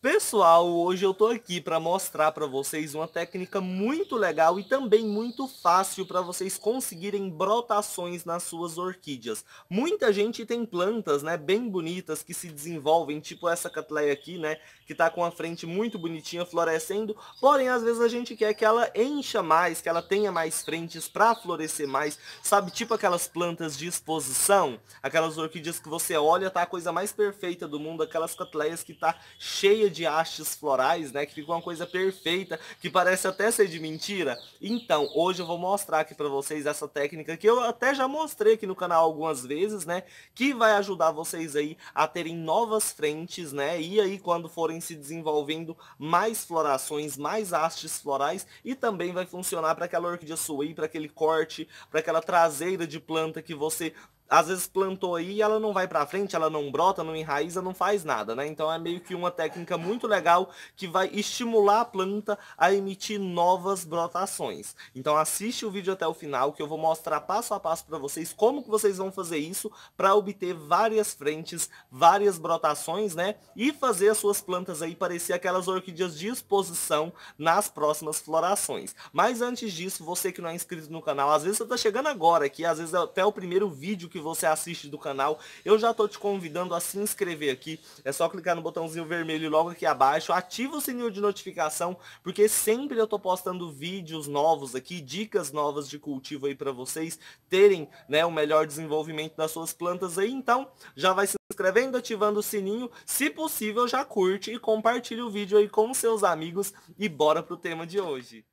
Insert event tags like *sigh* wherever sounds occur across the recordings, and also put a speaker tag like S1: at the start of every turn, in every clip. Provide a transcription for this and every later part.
S1: Pessoal, hoje eu tô aqui para mostrar para vocês uma técnica muito legal e também muito fácil para vocês conseguirem brotações nas suas orquídeas. Muita gente tem plantas, né, bem bonitas que se desenvolvem, tipo essa catleia aqui, né, que tá com a frente muito bonitinha florescendo, porém às vezes a gente quer que ela encha mais, que ela tenha mais frentes para florescer mais, sabe, tipo aquelas plantas de exposição, aquelas orquídeas que você olha, tá a coisa mais perfeita do mundo, aquelas catleias que tá cheia cheia de hastes florais, né? Que fica uma coisa perfeita, que parece até ser de mentira. Então, hoje eu vou mostrar aqui para vocês essa técnica que eu até já mostrei aqui no canal algumas vezes, né? Que vai ajudar vocês aí a terem novas frentes, né? E aí quando forem se desenvolvendo mais florações, mais hastes florais e também vai funcionar para aquela orquídea suí, para aquele corte, para aquela traseira de planta que você às vezes plantou aí e ela não vai para frente, ela não brota, não enraiza, não faz nada, né? Então é meio que uma técnica muito legal que vai estimular a planta a emitir novas brotações. Então assiste o vídeo até o final que eu vou mostrar passo a passo para vocês como que vocês vão fazer isso para obter várias frentes, várias brotações, né? E fazer as suas plantas aí parecer aquelas orquídeas de exposição nas próximas florações. Mas antes disso, você que não é inscrito no canal, às vezes você tá chegando agora aqui, às vezes é até o primeiro vídeo que que você assiste do canal. Eu já estou te convidando a se inscrever aqui. É só clicar no botãozinho vermelho logo aqui abaixo. Ativa o sininho de notificação, porque sempre eu estou postando vídeos novos aqui, dicas novas de cultivo aí para vocês terem né, o melhor desenvolvimento das suas plantas aí. Então, já vai se inscrevendo, ativando o sininho. Se possível, já curte e compartilha o vídeo aí com seus amigos. E bora pro tema de hoje.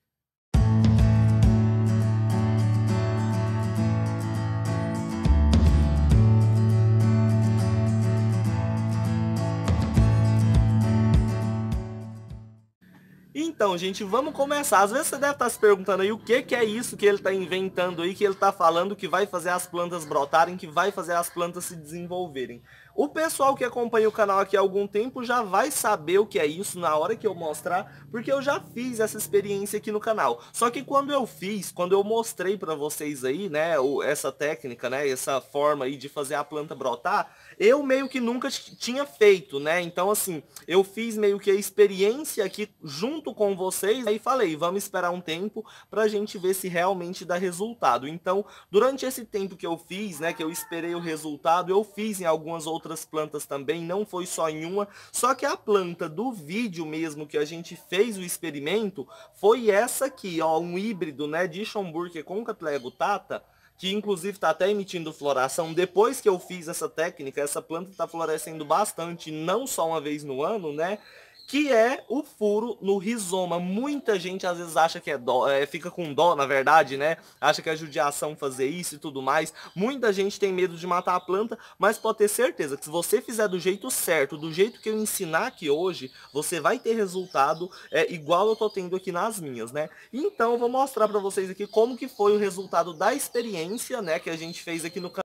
S1: Então, gente, vamos começar. Às vezes você deve estar se perguntando aí o que, que é isso que ele está inventando aí, que ele está falando que vai fazer as plantas brotarem, que vai fazer as plantas se desenvolverem. O pessoal que acompanha o canal aqui há algum tempo já vai saber o que é isso na hora que eu mostrar, porque eu já fiz essa experiência aqui no canal. Só que quando eu fiz, quando eu mostrei para vocês aí, né, essa técnica, né, essa forma aí de fazer a planta brotar, eu meio que nunca tinha feito, né? Então, assim, eu fiz meio que a experiência aqui junto com vocês e falei, vamos esperar um tempo pra gente ver se realmente dá resultado. Então, durante esse tempo que eu fiz, né, que eu esperei o resultado, eu fiz em algumas outras plantas também, não foi só em uma, só que a planta do vídeo mesmo que a gente fez o experimento foi essa aqui, ó, um híbrido, né, de Schomburger com Catlego Tata, que inclusive está até emitindo floração. Depois que eu fiz essa técnica, essa planta está florescendo bastante, não só uma vez no ano, né? que é o furo no rizoma. Muita gente às vezes acha que é dó, é, fica com dó, na verdade, né? Acha que é judiação fazer isso e tudo mais. Muita gente tem medo de matar a planta, mas pode ter certeza que se você fizer do jeito certo, do jeito que eu ensinar aqui hoje, você vai ter resultado é, igual eu tô tendo aqui nas minhas, né? Então, eu vou mostrar para vocês aqui como que foi o resultado da experiência, né, que a gente fez aqui no canal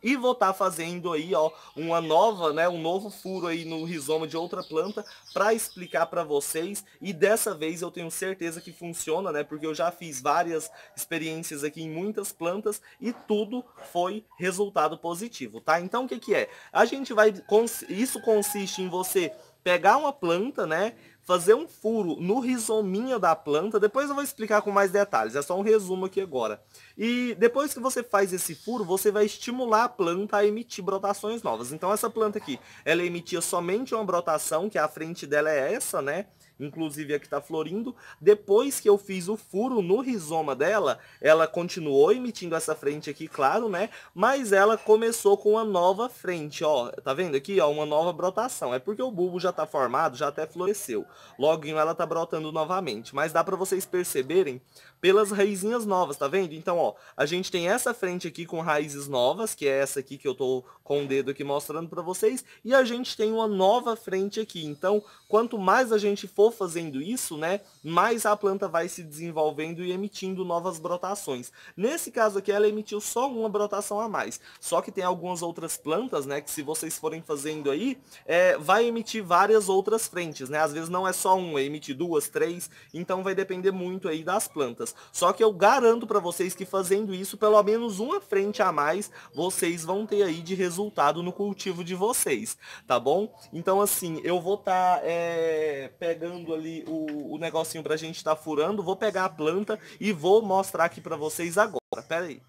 S1: e vou estar tá fazendo aí ó uma nova né um novo furo aí no rizoma de outra planta para explicar para vocês e dessa vez eu tenho certeza que funciona né porque eu já fiz várias experiências aqui em muitas plantas e tudo foi resultado positivo tá então o que que é a gente vai isso consiste em você pegar uma planta, né? Fazer um furo no rizominha da planta. Depois eu vou explicar com mais detalhes. É só um resumo aqui agora. E depois que você faz esse furo, você vai estimular a planta a emitir brotações novas. Então essa planta aqui, ela emitia somente uma brotação, que a frente dela é essa, né? inclusive a que está florindo. Depois que eu fiz o furo no rizoma dela, ela continuou emitindo essa frente aqui, claro, né? Mas ela começou com uma nova frente, ó. Tá vendo aqui, ó? Uma nova brotação. É porque o bulbo já está formado, já até floresceu. Loguinho ela tá brotando novamente. Mas dá para vocês perceberem pelas raizinhas novas, tá vendo? Então, ó, a gente tem essa frente aqui com raízes novas, que é essa aqui que eu tô com o dedo aqui mostrando para vocês, e a gente tem uma nova frente aqui. Então, quanto mais a gente for fazendo isso, né, mais a planta vai se desenvolvendo e emitindo novas brotações. Nesse caso aqui, ela emitiu só uma brotação a mais. Só que tem algumas outras plantas, né, que se vocês forem fazendo aí, é, vai emitir várias outras frentes, né? Às vezes não é só uma, é emite duas, três, então vai depender muito aí das plantas. Só que eu garanto para vocês que fazendo isso, pelo menos uma frente a mais, vocês vão ter aí de resultado resultado no cultivo de vocês, tá bom? Então, assim, eu vou estar tá, é, pegando ali o, o negocinho pra gente estar tá furando, vou pegar a planta e vou mostrar aqui pra vocês agora. Pera aí.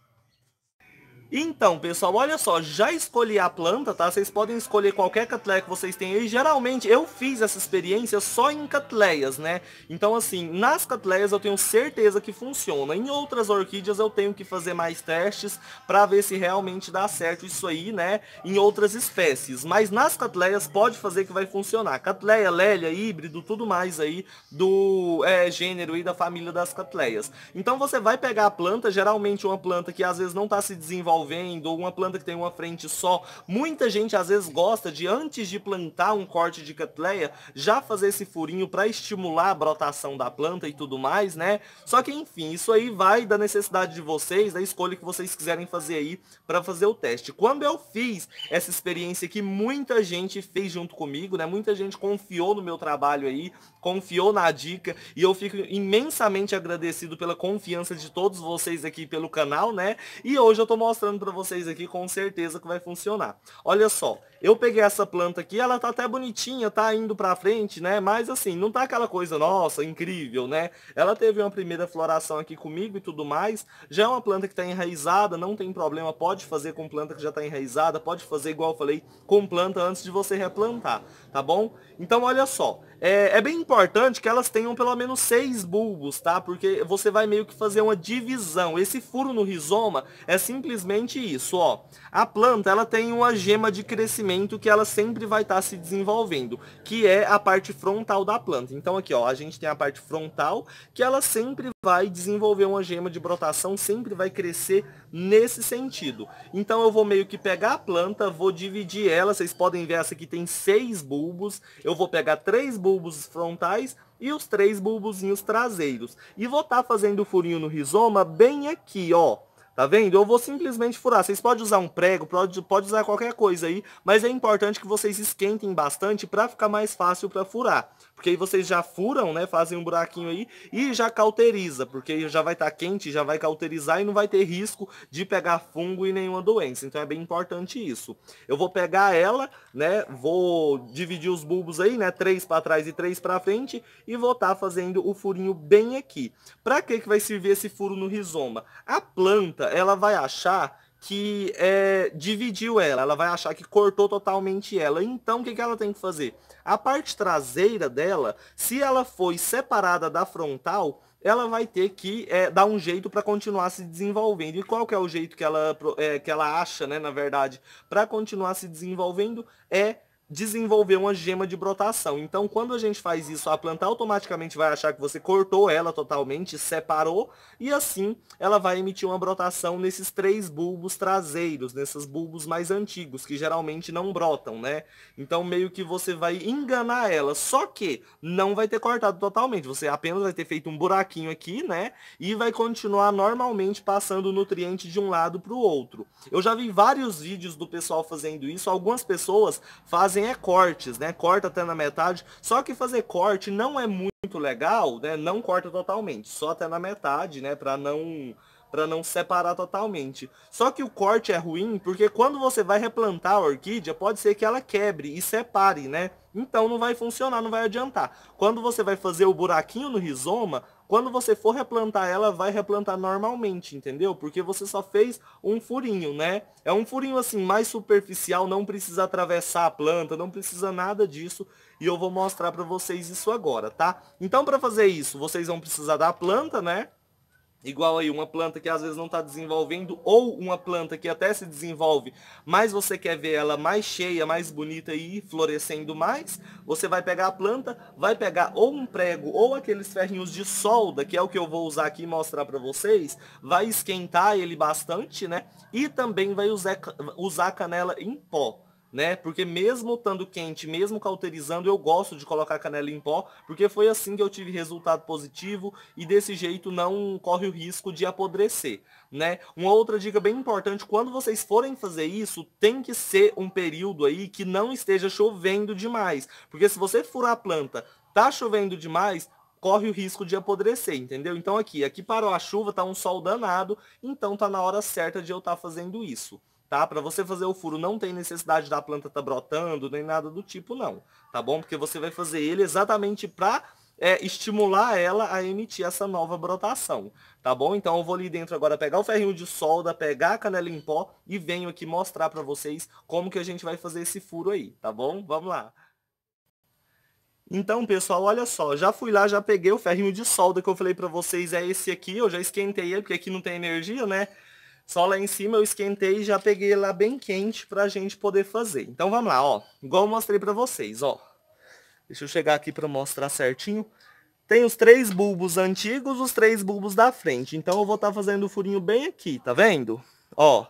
S1: Então, pessoal, olha só, já escolhi a planta, tá? Vocês podem escolher qualquer catleia que vocês tenham. aí. geralmente eu fiz essa experiência só em catleias, né? Então, assim, nas catleias eu tenho certeza que funciona. Em outras orquídeas eu tenho que fazer mais testes para ver se realmente dá certo isso aí, né? Em outras espécies. Mas nas catleias pode fazer que vai funcionar. Catleia, lélia, híbrido, tudo mais aí do é, gênero e da família das catleias. Então você vai pegar a planta, geralmente uma planta que às vezes não tá se desenvolvendo vendo, ou uma planta que tem uma frente só. Muita gente às vezes gosta de, antes de plantar um corte de catleia, já fazer esse furinho para estimular a brotação da planta e tudo mais, né? Só que enfim, isso aí vai da necessidade de vocês, da escolha que vocês quiserem fazer aí para fazer o teste. Quando eu fiz essa experiência que muita gente fez junto comigo, né? Muita gente confiou no meu trabalho aí, confiou na dica e eu fico imensamente agradecido pela confiança de todos vocês aqui pelo canal, né? E hoje eu tô mostrando mostrando para vocês aqui com certeza que vai funcionar. Olha só, eu peguei essa planta aqui, ela tá até bonitinha, tá indo pra frente, né? Mas assim, não tá aquela coisa, nossa, incrível, né? Ela teve uma primeira floração aqui comigo e tudo mais. Já é uma planta que tá enraizada, não tem problema, pode fazer com planta que já tá enraizada, pode fazer igual eu falei, com planta antes de você replantar, tá bom? Então olha só, é, é, bem importante que elas tenham pelo menos seis bulbos, tá? Porque você vai meio que fazer uma divisão. Esse furo no rizoma é simplesmente isso, ó. A planta, ela tem uma gema de crescimento segmento que ela sempre vai estar tá se desenvolvendo, que é a parte frontal da planta. Então aqui, ó, a gente tem a parte frontal, que ela sempre vai desenvolver uma gema de brotação, sempre vai crescer nesse sentido. Então eu vou meio que pegar a planta, vou dividir ela, vocês podem ver essa aqui tem seis bulbos, eu vou pegar três bulbos frontais, e os três bulbozinhos traseiros. E vou estar tá fazendo o furinho no rizoma bem aqui, ó. Tá vendo? Eu vou simplesmente furar. Vocês podem usar um prego, pode, pode usar qualquer coisa aí, mas é importante que vocês esquentem bastante para ficar mais fácil para furar. Porque aí vocês já furam, né? Fazem um buraquinho aí e já cauteriza, porque já vai estar tá quente, já vai cauterizar e não vai ter risco de pegar fungo e nenhuma doença. Então é bem importante isso. Eu vou pegar ela, né? Vou dividir os bulbos aí, né? Três para trás e três para frente e vou estar tá fazendo o furinho bem aqui. Para que que vai servir esse furo no rizoma? A planta, ela vai achar que é, dividiu ela. Ela vai achar que cortou totalmente ela. Então, o que, que ela tem que fazer? A parte traseira dela, se ela foi separada da frontal, ela vai ter que é, dar um jeito para continuar se desenvolvendo. E qual que é o jeito que ela, é, que ela acha, né, na verdade, para continuar se desenvolvendo? É desenvolver uma gema de brotação. Então, quando a gente faz isso, a planta automaticamente vai achar que você cortou ela totalmente, separou, e assim ela vai emitir uma brotação nesses três bulbos traseiros, nesses bulbos mais antigos, que geralmente não brotam, né? Então, meio que você vai enganar ela, só que não vai ter cortado totalmente, você apenas vai ter feito um buraquinho aqui, né? E vai continuar normalmente passando nutriente de um lado para o outro. Eu já vi vários vídeos do pessoal fazendo isso, algumas pessoas fazem é cortes, né? Corta até na metade. Só que fazer corte não é muito legal, né? Não corta totalmente, só até na metade, né? Pra não para não separar totalmente. Só que o corte é ruim porque quando você vai replantar a orquídea, pode ser que ela quebre e separe, né? Então não vai funcionar, não vai adiantar. Quando você vai fazer o buraquinho no rizoma, quando você for replantar ela, vai replantar normalmente, entendeu? Porque você só fez um furinho, né? É um furinho assim, mais superficial, não precisa atravessar a planta, não precisa nada disso. E eu vou mostrar pra vocês isso agora, tá? Então, pra fazer isso, vocês vão precisar da planta, né? Igual aí, uma planta que às vezes não está desenvolvendo, ou uma planta que até se desenvolve, mas você quer ver ela mais cheia, mais bonita e florescendo mais, você vai pegar a planta, vai pegar ou um prego, ou aqueles ferrinhos de solda, que é o que eu vou usar aqui e mostrar para vocês, vai esquentar ele bastante, né? E também vai usar, usar canela em pó né? Porque mesmo estando quente, mesmo cauterizando, eu gosto de colocar canela em pó, porque foi assim que eu tive resultado positivo e desse jeito não corre o risco de apodrecer, né? Uma outra dica bem importante, quando vocês forem fazer isso, tem que ser um período aí que não esteja chovendo demais, porque se você furar a planta, tá chovendo demais, corre o risco de apodrecer, entendeu? Então aqui, aqui parou a chuva, tá um sol danado, então tá na hora certa de eu estar tá fazendo isso tá? Para você fazer o furo não tem necessidade da planta tá brotando nem nada do tipo não, tá bom? Porque você vai fazer ele exatamente para é, estimular ela a emitir essa nova brotação, tá bom? Então eu vou ali dentro agora pegar o ferrinho de solda, pegar a canela em pó e venho aqui mostrar para vocês como que a gente vai fazer esse furo aí, tá bom? Vamos lá. Então, pessoal, olha só, já fui lá, já peguei o ferrinho de solda que eu falei para vocês, é esse aqui, eu já esquentei ele, porque aqui não tem energia, né? Só lá em cima eu esquentei e já peguei lá bem quente pra gente poder fazer. Então vamos lá, ó. Igual eu mostrei pra vocês, ó. Deixa eu chegar aqui pra mostrar certinho. Tem os três bulbos antigos, os três bulbos da frente. Então eu vou estar tá fazendo o furinho bem aqui, tá vendo? Ó,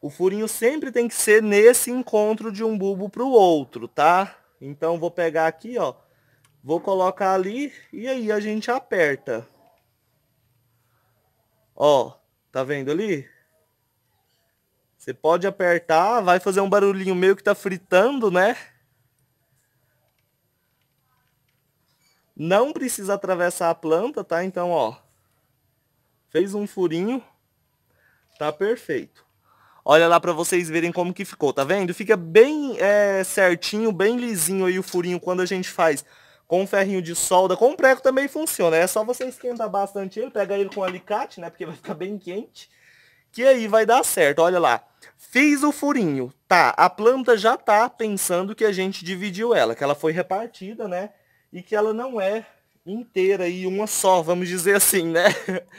S1: o furinho sempre tem que ser nesse encontro de um bulbo pro outro, tá? Então vou pegar aqui, ó. Vou colocar ali e aí a gente aperta. Ó, tá vendo ali? Você pode apertar, vai fazer um barulhinho meio que tá fritando, né? Não precisa atravessar a planta, tá? Então, ó. Fez um furinho. Tá perfeito. Olha lá para vocês verem como que ficou, tá vendo? Fica bem é, certinho, bem lisinho aí o furinho quando a gente faz com ferrinho de solda. Com prego também funciona, é só você esquentar bastante ele, pega ele com alicate, né? Porque vai ficar bem quente que aí vai dar certo. Olha lá, fiz o furinho, tá? A planta já tá pensando que a gente dividiu ela, que ela foi repartida, né? E que ela não é inteira e uma só, vamos dizer assim, né? *laughs*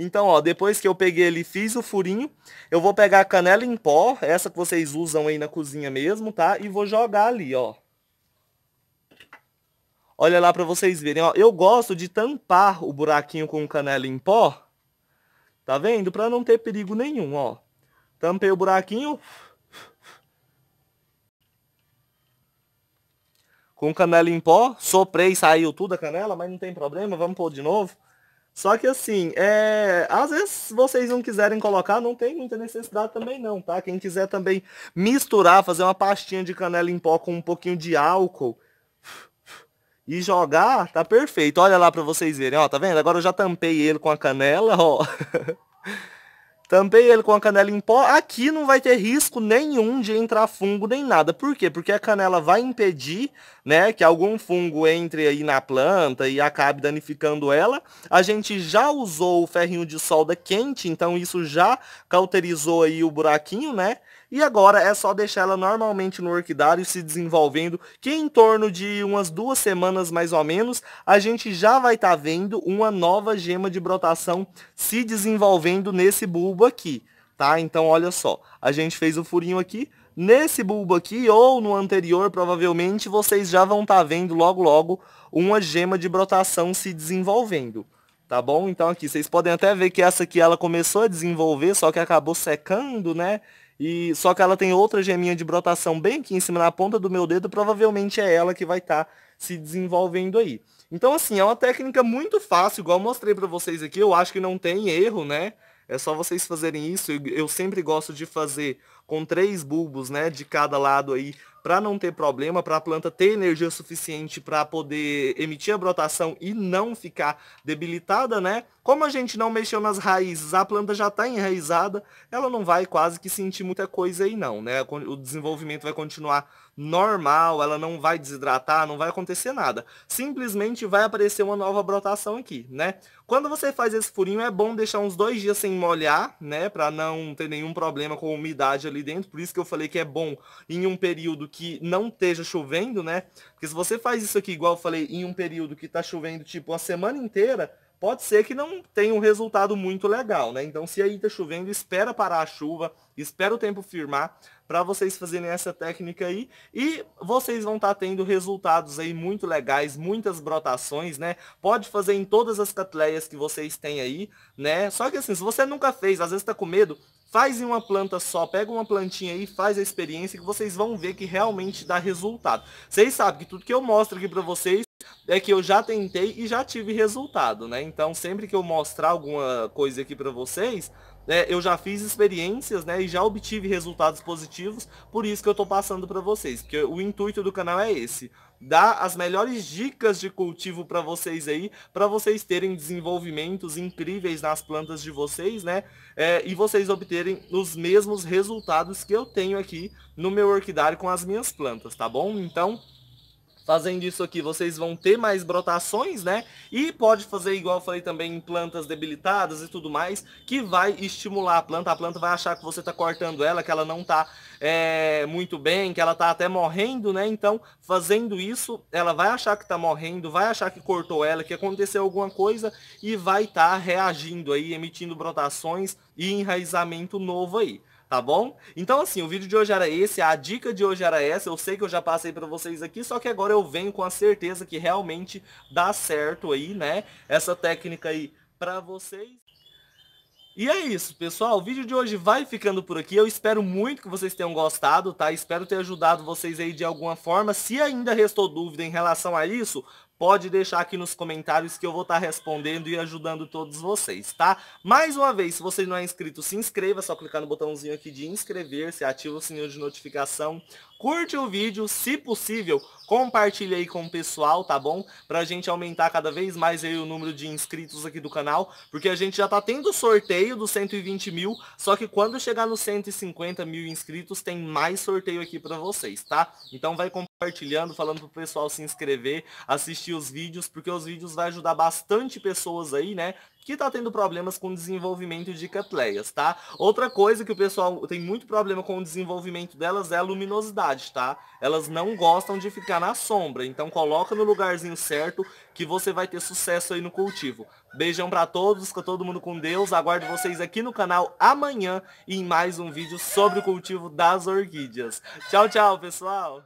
S1: Então, ó, depois que eu peguei ele fiz o furinho, eu vou pegar a canela em pó, essa que vocês usam aí na cozinha mesmo, tá? E vou jogar ali, ó. Olha lá para vocês verem, ó. Eu gosto de tampar o buraquinho com canela em pó, Tá vendo? Para não ter perigo nenhum, ó. Tampei o buraquinho. Com canela em pó. Soprei, saiu tudo a canela, mas não tem problema. Vamos pôr de novo. Só que assim, é... às vezes vocês não quiserem colocar, não tem muita necessidade também não, tá? Quem quiser também misturar, fazer uma pastinha de canela em pó com um pouquinho de álcool, e jogar, tá perfeito. Olha lá para vocês verem, ó, tá vendo? Agora eu já tampei ele com a canela, ó. *laughs* tampei ele com a canela em pó. Aqui não vai ter risco nenhum de entrar fungo nem nada. Por quê? Porque a canela vai impedir, né, que algum fungo entre aí na planta e acabe danificando ela. A gente já usou o ferrinho de solda quente, então isso já cauterizou aí o buraquinho, né? E agora é só deixar ela normalmente no orquidário se desenvolvendo, que em torno de umas duas semanas mais ou menos, a gente já vai estar tá vendo uma nova gema de brotação se desenvolvendo nesse bulbo aqui, tá? Então olha só, a gente fez o furinho aqui, nesse bulbo aqui ou no anterior, provavelmente, vocês já vão estar tá vendo logo logo uma gema de brotação se desenvolvendo. Tá bom? Então aqui, vocês podem até ver que essa aqui ela começou a desenvolver, só que acabou secando, né? E só que ela tem outra geminha de brotação bem aqui em cima na ponta do meu dedo, provavelmente é ela que vai estar tá se desenvolvendo aí. Então assim, é uma técnica muito fácil, igual eu mostrei para vocês aqui, eu acho que não tem erro, né? É só vocês fazerem isso, eu sempre gosto de fazer com três bulbos, né, de cada lado aí, para não ter problema, para a planta ter energia suficiente para poder emitir a brotação e não ficar debilitada, né? Como a gente não mexeu nas raízes, a planta já está enraizada, ela não vai quase que sentir muita coisa aí não, né? O desenvolvimento vai continuar normal, ela não vai desidratar, não vai acontecer nada. Simplesmente vai aparecer uma nova brotação aqui, né? Quando você faz esse furinho, é bom deixar uns dois dias sem molhar, né? Para não ter nenhum problema com umidade ali dentro. Por isso que eu falei que é bom em um período que não esteja chovendo, né? Porque se você faz isso aqui, igual eu falei, em um período que está chovendo tipo uma semana inteira, pode ser que não tenha um resultado muito legal, né? Então, se aí tá chovendo, espera parar a chuva, espera o tempo firmar para vocês fazerem essa técnica aí e vocês vão estar tá tendo resultados aí muito legais, muitas brotações, né? Pode fazer em todas as catleias que vocês têm aí, né? Só que assim, se você nunca fez, às vezes tá com medo, faz em uma planta só, pega uma plantinha aí, faz a experiência que vocês vão ver que realmente dá resultado. Vocês sabem que tudo que eu mostro aqui para vocês é que eu já tentei e já tive resultado, né? Então, sempre que eu mostrar alguma coisa aqui para vocês, né, eu já fiz experiências, né? E já obtive resultados positivos, por isso que eu tô passando para vocês, porque o intuito do canal é esse, dar as melhores dicas de cultivo para vocês aí, para vocês terem desenvolvimentos incríveis nas plantas de vocês, né? É, e vocês obterem os mesmos resultados que eu tenho aqui no meu orquidário com as minhas plantas, tá bom? Então, Fazendo isso aqui, vocês vão ter mais brotações, né? E pode fazer, igual eu falei também, em plantas debilitadas e tudo mais, que vai estimular a planta. A planta vai achar que você está cortando ela, que ela não está é, muito bem, que ela está até morrendo, né? Então, fazendo isso, ela vai achar que está morrendo, vai achar que cortou ela, que aconteceu alguma coisa e vai estar tá reagindo aí, emitindo brotações e enraizamento novo aí tá bom? Então assim, o vídeo de hoje era esse, a dica de hoje era essa, eu sei que eu já passei pra vocês aqui, só que agora eu venho com a certeza que realmente dá certo aí, né? Essa técnica aí pra vocês. E é isso, pessoal. O vídeo de hoje vai ficando por aqui. Eu espero muito que vocês tenham gostado, tá? Espero ter ajudado vocês aí de alguma forma. Se ainda restou dúvida em relação a isso, pode deixar aqui nos comentários que eu vou estar tá respondendo e ajudando todos vocês, tá? Mais uma vez, se você não é inscrito, se inscreva, é só clicar no botãozinho aqui de inscrever-se, ativa o sininho de notificação, curte o vídeo, se possível, compartilha aí com o pessoal, tá bom? Pra gente aumentar cada vez mais aí o número de inscritos aqui do canal, porque a gente já tá tendo sorteio dos 120 mil, só que quando chegar nos 150 mil inscritos, tem mais sorteio aqui pra vocês, tá? Então vai compartilhando, falando pro pessoal se inscrever, assistir os vídeos, porque os vídeos vai ajudar bastante pessoas aí, né? que tá tendo problemas com o desenvolvimento de catleias, tá? Outra coisa que o pessoal tem muito problema com o desenvolvimento delas é a luminosidade, tá? Elas não gostam de ficar na sombra, então coloca no lugarzinho certo que você vai ter sucesso aí no cultivo. Beijão para todos, com todo mundo com Deus. Aguardo vocês aqui no canal amanhã em mais um vídeo sobre o cultivo das orquídeas. Tchau, tchau, pessoal!